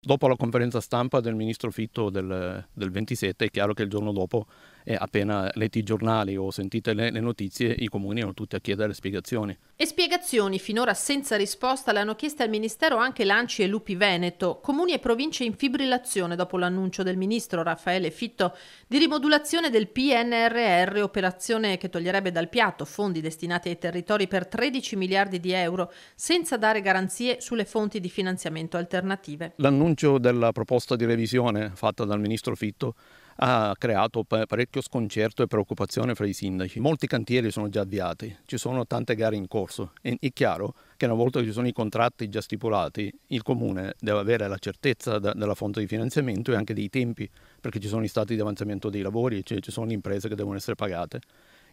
Dopo la conferenza stampa del ministro Fitto del, del 27 è chiaro che il giorno dopo eh, appena letti i giornali o sentite le, le notizie i comuni erano tutti a chiedere spiegazioni. E spiegazioni finora senza risposta le hanno chieste al Ministero anche Lanci e Lupi Veneto, comuni e province in fibrillazione dopo l'annuncio del Ministro Raffaele Fitto di rimodulazione del PNRR, operazione che toglierebbe dal piatto fondi destinati ai territori per 13 miliardi di euro senza dare garanzie sulle fonti di finanziamento alternative. L'annuncio della proposta di revisione fatta dal Ministro Fitto ha creato parecchio sconcerto e preoccupazione fra i sindaci. Molti cantieri sono già avviati, ci sono tante gare in corso e è chiaro che una volta che ci sono i contratti già stipulati, il comune deve avere la certezza da, della fonte di finanziamento e anche dei tempi, perché ci sono i stati di avanzamento dei lavori, cioè ci sono le imprese che devono essere pagate.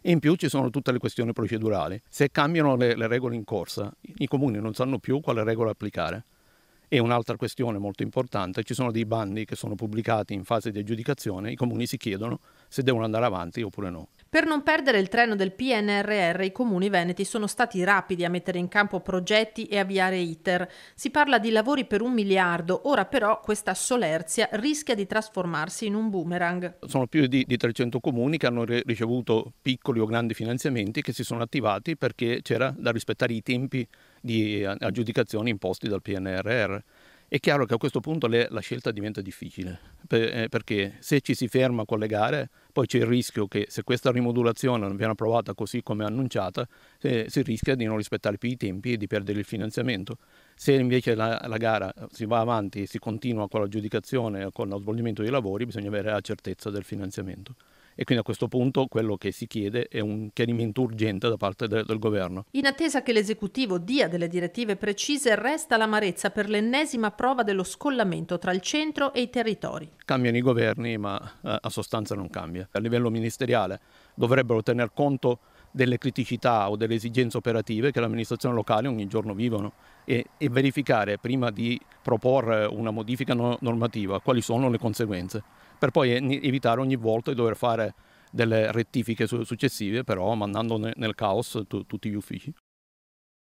in più ci sono tutte le questioni procedurali. Se cambiano le, le regole in corsa, i comuni non sanno più quale regola applicare. E un'altra questione molto importante, ci sono dei bandi che sono pubblicati in fase di aggiudicazione, i comuni si chiedono se devono andare avanti oppure no. Per non perdere il treno del PNRR, i comuni veneti sono stati rapidi a mettere in campo progetti e avviare iter. Si parla di lavori per un miliardo, ora però questa solerzia rischia di trasformarsi in un boomerang. Sono più di, di 300 comuni che hanno ricevuto piccoli o grandi finanziamenti che si sono attivati perché c'era da rispettare i tempi di eh, aggiudicazioni imposti dal PNRR. È chiaro che a questo punto le, la scelta diventa difficile, per, eh, perché se ci si ferma con le gare, poi c'è il rischio che se questa rimodulazione non viene approvata così come annunciata, eh, si rischia di non rispettare più i tempi e di perdere il finanziamento. Se invece la, la gara si va avanti e si continua con l'aggiudicazione, e con lo svolgimento dei lavori, bisogna avere la certezza del finanziamento e quindi a questo punto quello che si chiede è un chiarimento urgente da parte de- del governo. In attesa che l'esecutivo dia delle direttive precise resta l'amarezza per l'ennesima prova dello scollamento tra il centro e i territori. Cambiano i governi ma eh, a sostanza non cambia. A livello ministeriale dovrebbero tener conto delle criticità o delle esigenze operative che l'amministrazione locale ogni giorno vivono e, e verificare prima di proporre una modifica no- normativa quali sono le conseguenze per poi evitare ogni volta di dover fare delle rettifiche successive, però mandando nel caos tutti gli uffici.